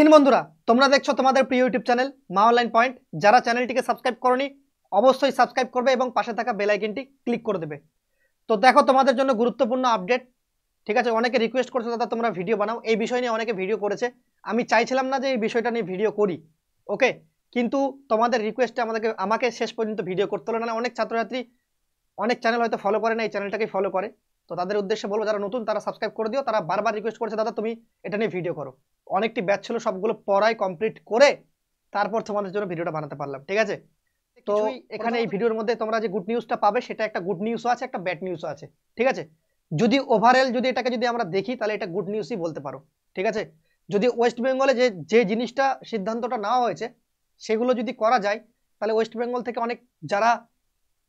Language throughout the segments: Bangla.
হিন্দ বন্ধুরা তোমরা দেখছো তোমাদের প্রিয় YouTube channel Maa online point যারা চ্যানেলটিকে সাবস্ক্রাইব করনি অবশ্যই সাবস্ক্রাইব করবে এবং পাশে থাকা বেল আইকনটি ক্লিক করে দেবে তো দেখো তোমাদের জন্য গুরুত্বপূর্ণ আপডেট ঠিক আছে অনেকে রিকোয়েস্ট করছে দাদা তোমরা ভিডিও বানাও এই বিষয় নিয়ে অনেকে ভিডিও করেছে আমি চাইছিলাম না যে এই বিষয়টা নিয়ে ভিডিও করি ওকে কিন্তু তোমাদের রিকোয়েস্টে আমাদেরকে আমাকে শেষ পর্যন্ত ভিডিও করতে হলো না অনেক ছাত্রছাত্রী অনেক চ্যানেল হয়তো ফলো করে না এই চ্যানেলটাকে ফলো করে তো তাদের উদ্দেশ্যে বলবো যারা নতুন তারা সাবস্ক্রাইব করে দিও তারা বারবার রিকোয়েস্ট করছে দাদা তুমি এটা নিয়ে ভিডিও করো অনেকটি ব্যাচ ছিল সবগুলো পড়াই কমপ্লিট করে তারপর তোমাদের জন্য ভিডিওটা বানাতে পারলাম ঠিক আছে তো এখানে এই ভিডিওর মধ্যে তোমরা যে গুড নিউজটা পাবে সেটা একটা গুড নিউজও আছে একটা ব্যাড নিউজও আছে ঠিক আছে যদি ওভারঅল যদি এটাকে যদি আমরা দেখি তাহলে এটা গুড নিউজই বলতে পারো ঠিক আছে যদি ওয়েস্ট বেঙ্গলে যে যে জিনিসটা সিদ্ধান্তটা নেওয়া হয়েছে সেগুলো যদি করা যায় তাহলে ওয়েস্ট বেঙ্গল থেকে অনেক যারা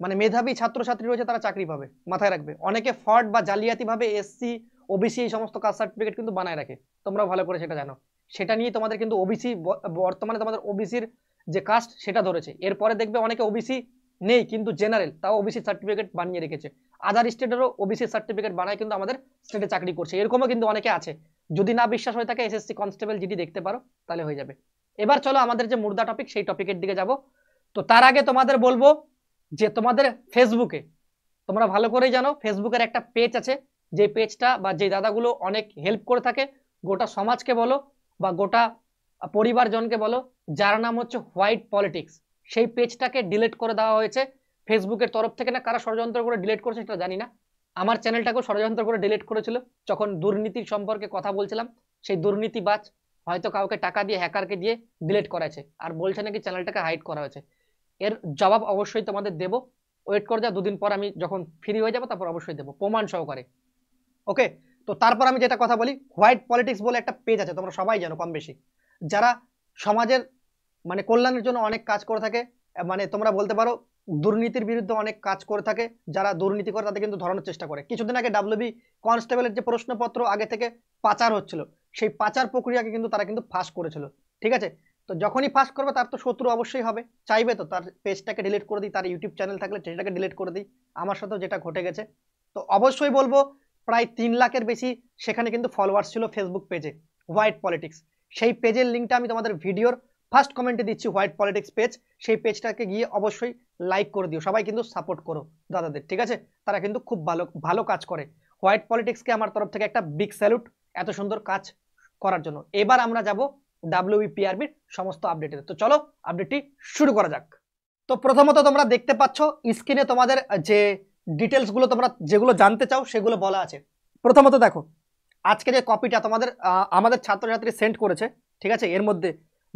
মানে মেধাবী ছাত্রছাত্রী রয়েছে তারা চাকরি পাবে মাথায় রাখবে অনেকে ফ্রড বা জালিয়াতিভাবে এসসি ওবিসি এই সমস্ত কাস্ট সার্টিফিকেট কিন্তু বানায় রাখে তোমরা ভালো করে সেটা জানো সেটা নিয়ে তোমাদের কিন্তু ওবিসি বর্তমানে তোমাদের ওবিসির যে কাস্ট সেটা ধরেছে এরপরে দেখবে অনেকে ওবিসি নেই কিন্তু জেনারেল তাও ওবিসি সার্টিফিকেট বানিয়ে রেখেছে আদার স্টেটেরও ওবিসি সার্টিফিকেট বানায় কিন্তু আমাদের স্টেটে চাকরি করছে এরকমও কিন্তু অনেকে আছে যদি না বিশ্বাস হয়ে থাকে এসএসসি কনস্টেবল জিডি দেখতে পারো তাহলে হয়ে যাবে এবার চলো আমাদের যে মুর্দা টপিক সেই টপিকের দিকে যাব তো তার আগে তোমাদের বলবো যে তোমাদের ফেসবুকে তোমরা ভালো করেই জানো ফেসবুকের একটা পেজ আছে যে পেজটা বা যে দাদাগুলো অনেক হেল্প করে থাকে গোটা সমাজকে বলো বা গোটা পরিবারজনকে বলো যার নাম হচ্ছে হোয়াইট পলিটিক্স সেই পেজটাকে ডিলিট করে দেওয়া হয়েছে ফেসবুকের তরফ থেকে না কারা ষড়যন্ত্র করে ডিলিট করেছে সেটা জানি না আমার চ্যানেলটাকেও ষড়যন্ত্র করে ডিলিট করেছিল যখন দুর্নীতির সম্পর্কে কথা বলছিলাম সেই দুর্নীতিবাজ হয়তো কাউকে টাকা দিয়ে হ্যাকারকে দিয়ে ডিলিট করেছে আর বলছে নাকি চ্যানেলটাকে হাইড করা হয়েছে এর জবাব অবশ্যই তোমাদের দেব ওয়েট করে যা দুদিন পর আমি যখন ফ্রি হয়ে যাবো তারপর অবশ্যই দেবো প্রমাণ সহকারে ওকে তো তারপর আমি যেটা কথা বলি হোয়াইট পলিটিক্স বলে একটা পেজ আছে তোমরা সবাই জানো কম বেশি যারা সমাজের মানে কল্যাণের জন্য অনেক কাজ করে থাকে মানে তোমরা বলতে পারো দুর্নীতির বিরুদ্ধে অনেক কাজ করে থাকে যারা দুর্নীতি করে তাদের কিন্তু ধরানোর চেষ্টা করে কিছুদিন আগে ডাব্লিউবি কনস্টেবলের যে প্রশ্নপত্র আগে থেকে পাচার হচ্ছিল সেই পাচার প্রক্রিয়াকে কিন্তু তারা কিন্তু ফাঁস করেছিল ঠিক আছে তো যখনই ফাঁস করবে তার তো শত্রু অবশ্যই হবে চাইবে তো তার পেজটাকে ডিলিট করে দিই তার ইউটিউব চ্যানেল থাকলে সেটাকে ডিলিট করে দিই আমার সাথেও যেটা ঘটে গেছে তো অবশ্যই বলবো প্রায় তিন লাখের বেশি সেখানে কিন্তু ফলোয়ার্স ছিল ফেসবুক পেজে হোয়াইট পলিটিক্স সেই পেজের লিঙ্কটা আমি তোমাদের ভিডিওর ফার্স্ট কমেন্টে দিচ্ছি হোয়াইট পলিটিক্স পেজ সেই পেজটাকে গিয়ে অবশ্যই লাইক করে দিও সবাই কিন্তু সাপোর্ট করো দাদাদের ঠিক আছে তারা কিন্তু খুব ভালো ভালো কাজ করে হোয়াইট পলিটিক্সকে আমার তরফ থেকে একটা বিগ স্যালুট এত সুন্দর কাজ করার জন্য এবার আমরা যাব ডাব্লিউবিপিআরবির e সমস্ত আপডেটের তো চলো আপডেটটি শুরু করা যাক তো প্রথমত তোমরা দেখতে পাচ্ছ স্ক্রিনে তোমাদের যে ডিটেলসগুলো তোমরা যেগুলো জানতে চাও সেগুলো বলা আছে প্রথমত দেখো আজকে যে কপিটা তোমাদের আমাদের ছাত্রছাত্রী সেন্ড করেছে ঠিক আছে এর মধ্যে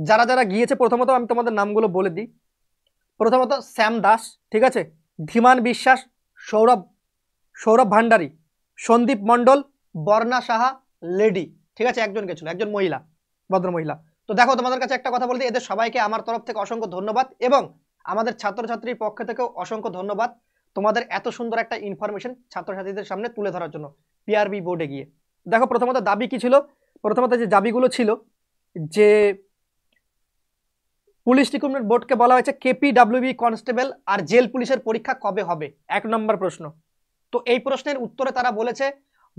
যারা যারা গিয়েছে প্রথমত আমি তোমাদের নামগুলো বলে দিই প্রথমত শ্যাম দাস ঠিক আছে ধীমান বিশ্বাস সৌরভ সৌরভ ভান্ডারী সন্দীপ মণ্ডল বর্ণা সাহা লেডি ঠিক আছে একজন গেছিল একজন মহিলা ভদ্রমহিলা তো দেখো তোমাদের কাছে একটা কথা বলতে এদের সবাইকে আমার তরফ থেকে অসংখ্য ধন্যবাদ এবং আমাদের ছাত্রছাত্রীর পক্ষ থেকেও অসংখ্য ধন্যবাদ তোমাদের এত সুন্দর একটা ইনফরমেশন ছাত্রছাত্রীদের সামনে তুলে ধরার জন্য পিআরবি বোর্ডে গিয়ে দেখো প্রথমত দাবি কি ছিল প্রথমত যে দাবিগুলো ছিল যে পুলিশ রিক্রুটমেন্ট বোর্ডকে বলা হয়েছে কেপিডাব্লিউবি কনস্টেবল e আর জেল পুলিশের পরীক্ষা কবে হবে এক নম্বর প্রশ্ন তো এই প্রশ্নের উত্তরে তারা বলেছে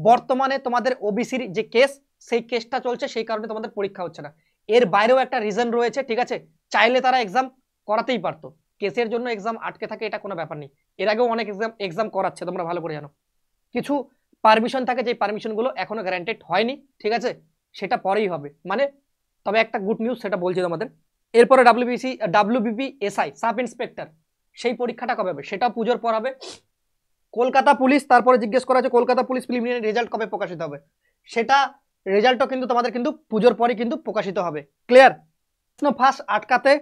বর্তমানে তোমাদের ওবিসির যে কেস সেই কেসটা চলছে সেই কারণে তোমাদের পরীক্ষা হচ্ছে না এর বাইরেও একটা রিজন রয়েছে ঠিক আছে চাইলে তারা এক্সাম করাতেই পারতো কেসের জন্য এক্সাম আটকে থাকে এটা কোনো ব্যাপার নেই এর আগেও অনেক এক্সাম এক্সাম করাচ্ছে তোমরা ভালো করে জানো কিছু পারমিশন থাকে যে পারমিশনগুলো এখনো গ্যারান্টেড হয়নি ঠিক আছে সেটা পরেই হবে মানে তবে একটা গুড নিউজ সেটা বলছে তোমাদের এরপরে WBC WBP SI sub inspector সেই পরীক্ষাটা কবে হবে সেটা পুজোর পর হবে কলকাতা পুলিশ তারপরে জিজ্ঞেস করা যে কলকাতা পুলিশ প্রিলিমিনারি রেজাল্ট কবে প্রকাশিত হবে সেটা রেজাল্টও কিন্তু তোমাদের কিন্তু পুজোর পরই কিন্তু প্রকাশিত হবে ক্লিয়ার ফাঁস আটকাতে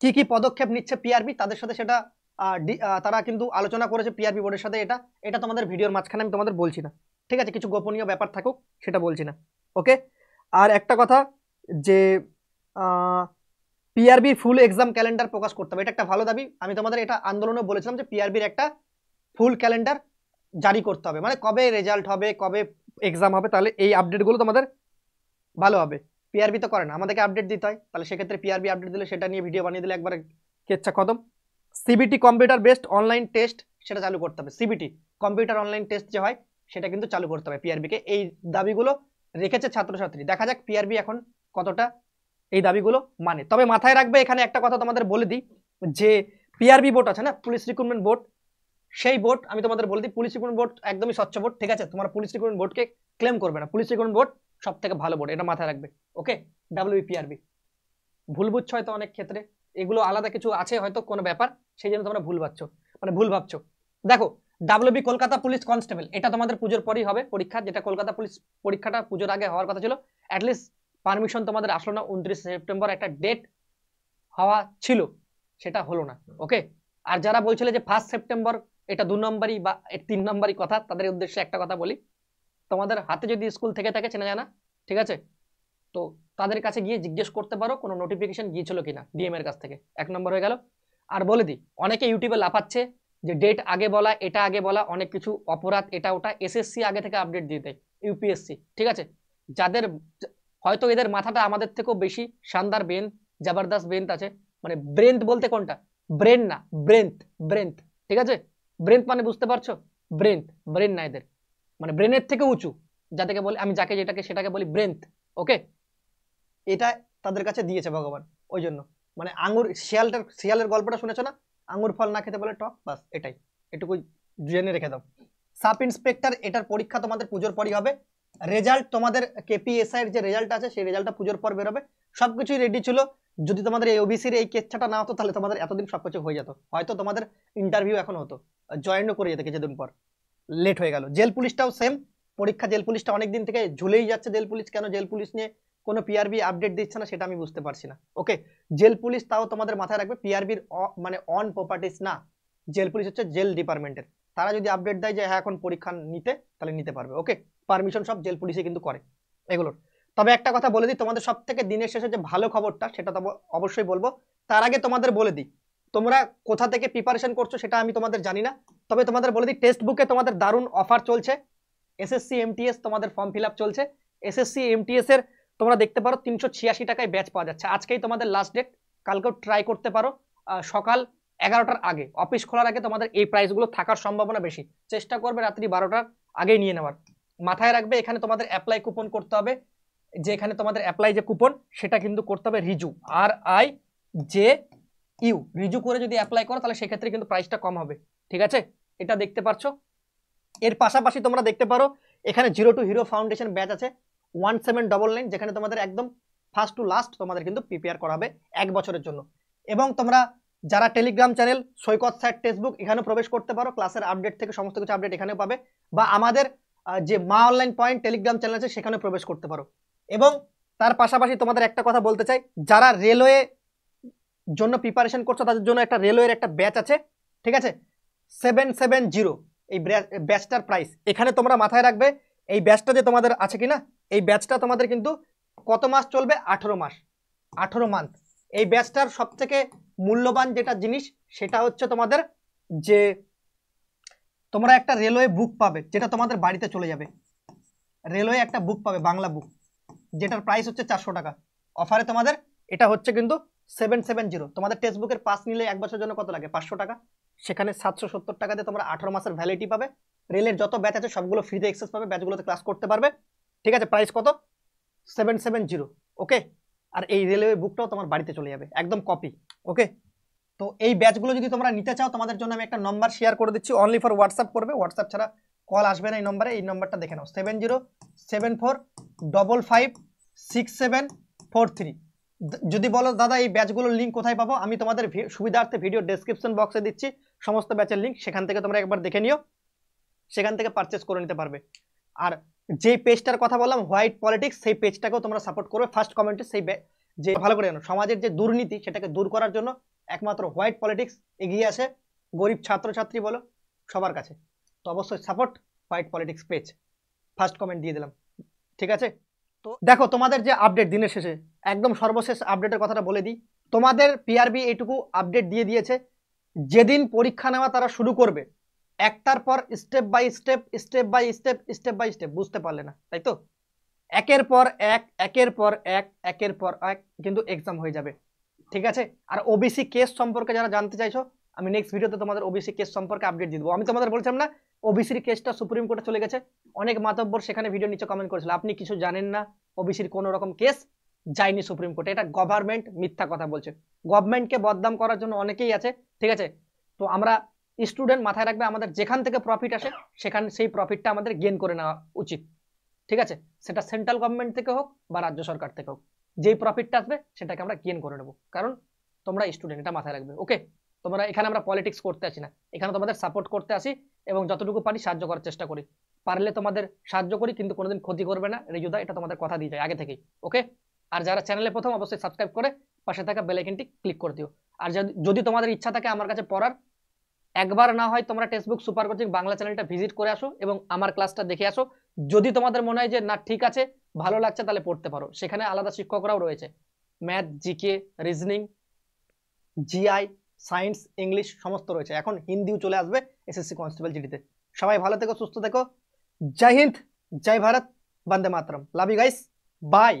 কি কি পদক্ষেপ নিচ্ছে পিআরবি তাদের সাথে সেটা তারা কিন্তু আলোচনা করেছে পিআরবি বোর্ডের সাথে এটা এটা তোমাদের ভিডিওর মাঝখানে আমি তোমাদের বলছি না ঠিক আছে কিছু গোপনীয় ব্যাপার থাকুক সেটা বলছি না ওকে আর একটা কথা যে পিআরবির ফুল এক্সাম ক্যালেন্ডার প্রকাশ করতে হবে এটা একটা ভালো দাবি আমি তোমাদের এটা আন্দোলনে বলেছিলাম যে পিআরবির একটা ফুল ক্যালেন্ডার জারি করতে হবে মানে কবে রেজাল্ট হবে কবে এক্সাম হবে তাহলে এই আপডেটগুলো তোমাদের ভালো হবে পিআরবি তো করে না আমাদেরকে আপডেট দিতে হয় তাহলে সেক্ষেত্রে পিআরবি আপডেট দিলে সেটা নিয়ে ভিডিও বানিয়ে দিলে একবার কেচ্ছা কদম CBT computer based online test সেটা চালু করতে হবে সিবিটি কম্পিউটার অনলাইন টেস্ট যে হয় সেটা কিন্তু চালু করতে হবে পিআরবিকে এই দাবিগুলো রেখেছে ছাত্রছাত্রী দেখা যাক পিআরবি এখন কতটা এই দাবিগুলো মানে তবে মাথায় রাখবে এখানে একটা কথা তোমাদের বলে দিই যে পিআরবি বোর্ড আছে না পুলিশ রিক্রুটমেন্ট বোর্ড সেই বোর্ড আমি তোমাদের বলতে পুলিশ রিক্রুটমেন্ট বোর্ড একদমই স্বচ্ছ বোর্ড ঠিক আছে তোমার পুলিশ রিক্রুটমেন্ট বোর্ডকে ক্লেম করবে না পুলিশ রিক্রুটমেন্ট বোর্ড সব থেকে ভালো বোর্ড এটা মাথায় রাখবে ওকে ডাব্লিউপিআরবি ভুল বুঝছো হয়তো অনেক ক্ষেত্রে এগুলো আলাদা কিছু আছে হয়তো কোনো ব্যাপার সেই জন্য তোমরা ভুল ভাবছো মানে ভুল ভাবছো দেখো ডাব্লিউবি কলকাতা পুলিশ কনস্টেবল এটা তোমাদের পুজোর পরই হবে পরীক্ষা যেটা কলকাতা পুলিশ পরীক্ষাটা পুজোর আগে হওয়ার কথা ছিল অ্যাটলিস্ট পারমিশন তোমাদের আসলো না উনত্রিশ সেপ্টেম্বর একটা ডেট হওয়া ছিল সেটা হলো না ওকে আর যারা বলছিল যে ফার্স্ট সেপ্টেম্বর এটা দু নম্বরই বা তিন নম্বরই কথা তাদের উদ্দেশ্যে একটা কথা বলি তোমাদের হাতে যদি স্কুল থেকে থাকে চেনা জানা ঠিক আছে তো তাদের কাছে গিয়ে জিজ্ঞেস করতে পারো কোনো নোটিফিকেশন গিয়েছিল কিনা ডিএম এর কাছ থেকে এক নম্বর হয়ে গেল আর বলে দিই অনেকে ইউটিউবে লাফাচ্ছে যে ডেট আগে বলা এটা আগে বলা অনেক কিছু অপরাধ এটা ওটা এসএসসি আগে থেকে আপডেট দিয়ে দেয় ইউপিএসসি ঠিক আছে যাদের হয়তো এদের মাথাটা আমাদের থেকেও বেশি শানদার বেন্থ জবরদস্ত বেন্থ আছে মানে ব্রেন্থ বলতে কোনটা ব্রেন না ব্রেন্থ ব্রেন্থ ঠিক আছে ব্রেন্থ মানে বুঝতে পারছো ব্রেন্থ ব্রেন না এদের মানে ব্রেনের থেকে উঁচু যাদেরকে বলি আমি যাকে যেটাকে সেটাকে বলি ব্রেন্থ ওকে এটা তাদের কাছে দিয়েছে ভগবান ওই জন্য মানে আঙুর শিয়ালটার শিয়ালের গল্পটা শুনেছ না আঙুর ফল না খেতে বলে টক বাস এটাই এটুকু জেনে রেখে দাও সাব ইন্সপেক্টর এটার পরীক্ষা তোমাদের পুজোর পরই হবে রেজাল্ট তোমাদের কেপিএসআই এর যে রেজাল্ট আছে সেই রেজাল্টটা পুজোর পর বেরোবে সব কিছুই রেডি ছিল যদি তোমাদের এই ওবিসির এই কেচ্ছাটা না হতো তাহলে তোমাদের এতদিন সবকিছু হয়ে যেত হয়তো তোমাদের ইন্টারভিউ এখন হতো জয়েনও করে যেত কিছুদিন পর লেট হয়ে গেল জেল পুলিশটাও সেম পরীক্ষা জেল পুলিশটা অনেকদিন থেকে ঝুলেই যাচ্ছে জেল পুলিশ কেন জেল পুলিশ নিয়ে কোনো পিআরবি আপডেট দিচ্ছে না সেটা আমি বুঝতে পারছি না ওকে জেল পুলিশ তাও তোমাদের মাথায় রাখবে পিআরবির মানে অন প্রপার্টিস না জেল পুলিশ হচ্ছে জেল ডিপার্টমেন্টের তারা যদি আপডেট দেয় যে হ্যাঁ এখন পরীক্ষা নিতে তাহলে নিতে পারবে ওকে পারমিশন সব জেল পুলিশে কিন্তু করে এগুলোর তবে একটা কথা বলে দিই তোমাদের সব থেকে দিনের শেষে যে ভালো খবরটা সেটা তো অবশ্যই বলবো তার আগে তোমাদের বলে দিই তোমরা কোথা থেকে প্রিপারেশন করছো সেটা আমি তোমাদের জানি না তবে তোমাদের বলে দিই টেক্সট বুকে তোমাদের দারুণ অফার চলছে এসএসসি এমটিএস তোমাদের ফর্ম ফিল চলছে এসএসসি এমটিএস এর তোমরা দেখতে পারো তিনশো ছিয়াশি টাকায় ব্যাচ পাওয়া যাচ্ছে আজকেই তোমাদের লাস্ট ডেট কালকেও ট্রাই করতে পারো সকাল এগারোটার আগে অফিস খোলার আগে তোমাদের এই প্রাইসগুলো থাকার সম্ভাবনা বেশি চেষ্টা করবে রাত্রি বারোটার আগেই নিয়ে নেওয়ার মাথায় রাখবে এখানে তোমাদের অ্যাপ্লাই কুপন করতে হবে যে এখানে তোমাদের অ্যাপ্লাই যে কুপন সেটা কিন্তু করতে হবে রিজু আর আই জে ইউ রিজু করে যদি অ্যাপ্লাই করো তাহলে সেক্ষেত্রে কিন্তু প্রাইসটা কম হবে ঠিক আছে এটা দেখতে পাচ্ছ এর পাশাপাশি তোমরা দেখতে পারো এখানে zero to hero foundation batch আছে ওয়ান সেভেন ডবল নাইন যেখানে তোমাদের একদম ফার্স্ট টু লাস্ট তোমাদের কিন্তু প্রিপেয়ার করা হবে এক বছরের জন্য এবং তোমরা যারা Telegram channel Saikat sir textbook এখানেও প্রবেশ করতে পারো ক্লাসের আপডেট থেকে সমস্ত কিছু আপডেট এখানেও পাবে বা আমাদের যে মা অনলাইন পয়েন্ট টেলিগ্রাম চ্যানেল আছে সেখানে প্রবেশ করতে পারো এবং তার পাশাপাশি তোমাদের একটা কথা বলতে চাই যারা রেলওয়ে জন্য প্রিপারেশন করছো তাদের জন্য একটা রেলওয়ের একটা ব্যাচ আছে ঠিক আছে সেভেন সেভেন জিরো এই ব্যাচটার প্রাইস এখানে তোমরা মাথায় রাখবে এই ব্যাচটা যে তোমাদের আছে কি না এই ব্যাচটা তোমাদের কিন্তু কত মাস চলবে আঠেরো মাস আঠেরো মান্থ এই ব্যাচটার সবথেকে মূল্যবান যেটা জিনিস সেটা হচ্ছে তোমাদের যে তোমরা একটা রেলওয়ে বুক পাবে যেটা তোমাদের বাড়িতে চলে যাবে রেলওয়ে একটা বুক পাবে বাংলা বুক যেটার প্রাইস হচ্ছে চারশো টাকা অফারে তোমাদের এটা হচ্ছে কিন্তু সেভেন সেভেন জিরো তোমাদের টেক্সট বুকের পাস নিলে এক বছরের জন্য কত লাগে পাঁচশো টাকা সেখানে সাতশো সত্তর টাকাতে তোমরা আঠারো মাসের ভ্যালিডিটি পাবে রেলের যত ব্যাচ আছে সবগুলো ফ্রিতে এক্সেস পাবে ব্যাচগুলোতে ক্লাস করতে পারবে ঠিক আছে প্রাইস কত সেভেন সেভেন জিরো ওকে আর এই রেলওয়ে বুকটাও তোমার বাড়িতে চলে যাবে একদম কপি ওকে তো এই ব্যাচগুলো যদি তোমরা নিতে চাও তোমাদের জন্য আমি একটা নম্বর শেয়ার করে দিচ্ছি অনলি ফর হোয়াটসঅ্যাপ করবে হোয়াটসঅ্যাপ ছাড়া কল আসবে না এই নম্বরে এই নম্বরটা দেখে নাও seven zero seven four double five six seven four three যদি বলো দাদা এই ব্যাচগুলোর লিঙ্ক কোথায় পাবো আমি তোমাদের সুবিধার্থে ভিডিও ডেসক্রিপশন বক্সে দিচ্ছি সমস্ত ব্যাচের লিঙ্ক সেখান থেকে তোমরা একবার দেখে নিও সেখান থেকে পারচেস করে নিতে পারবে আর যে পেজটার কথা বললাম হোয়াইট পলিটিক্স সেই পেজটাকেও তোমরা সাপোর্ট করবে ফার্স্ট কমেন্টে সেই যে ভালো করে জানো সমাজের যে দুর্নীতি সেটাকে দূর করার জন্য একমাত্র হোয়াইট পলিটিক্স এগিয়ে আসে গরিব ছাত্রছাত্রী বলো সবার কাছে তো অবশ্যই support white politics page first comment দিয়ে দিলাম ঠিক আছে তো দেখো তোমাদের যে আপডেট দিনের শেষে একদম সর্বশেষ আপডেটের কথাটা বলে দিই তোমাদের পিআরবি এইটুকু আপডেট দিয়ে দিয়েছে যেদিন পরীক্ষা নেওয়া তারা শুরু করবে একটার পর step by step step by step step by step বুঝতে পারলে না তাই তো একের পর এক একের পর এক একের পর এক কিন্তু এক্সাম হয়ে যাবে ঠিক আছে আর ওবিসি কেস সম্পর্কে যারা জানতে চাইছো আমি নেক্সট ভিডিওতে তোমাদের ওবিসি কেস সম্পর্কে আপডেট দিয়ে দেবো আমি তোমাদের বলছিলাম না ওবিসির কেসটা সুপ্রিম কোর্টে চলে গেছে অনেক মাতব্বর সেখানে ভিডিও নিচে কমেন্ট করেছিল আপনি কিছু জানেন না ওবিসির কোনো রকম কেস যায়নি সুপ্রিম কোর্টে এটা গভর্নমেন্ট মিথ্যা কথা বলছে গভর্নমেন্টকে বদনাম করার জন্য অনেকেই আছে ঠিক আছে তো আমরা স্টুডেন্ট মাথায় রাখবে আমাদের যেখান থেকে প্রফিট আসে সেখান সেই প্রফিটটা আমাদের গেন করে নেওয়া উচিত ঠিক আছে সেটা সেন্ট্রাল গভর্নমেন্ট থেকে হোক বা রাজ্য সরকার থেকে হোক যেই প্রফিটটা আসবে সেটাকে আমরা গেন করে নেবো কারণ তোমরা স্টুডেন্ট এটা মাথায় রাখবে ওকে তোমরা এখানে আমরা পলিটিক্স করতে আসি না এখানে তোমাদের সাপোর্ট করতে আসি এবং যতটুকু পারি সাহায্য করার চেষ্টা করি পারলে তোমাদের সাহায্য করি কিন্তু কোনোদিন ক্ষতি করবে না রেজুদা এটা তোমাদের কথা দিয়ে যায় আগে থেকেই ওকে আর যারা চ্যানেলে প্রথম অবশ্যই সাবস্ক্রাইব করে পাশে থাকা বেলাইকনটি ক্লিক করে দিও আর যদি তোমাদের ইচ্ছা থাকে আমার কাছে পড়ার একবার না হয় তোমরা টেক্সটবুক সুপার কোচিং বাংলা চ্যানেলটা ভিজিট করে আসো এবং আমার ক্লাসটা দেখে আসো যদি তোমাদের মনে হয় যে না ঠিক আছে ভালো লাগছে তাহলে পড়তে পারো সেখানে আলাদা শিক্ষকরাও রয়েছে math GK reasoning GI science English সমস্ত রয়েছে এখন হিন্দিও চলে আসবে এসএসসি কনস্টেবল জিডিতে সবাই ভালো থেকো সুস্থ থেকো জয় হিন্দ জয় ভারত বন্দে মাতরম লাভ ইউ গাইস বাই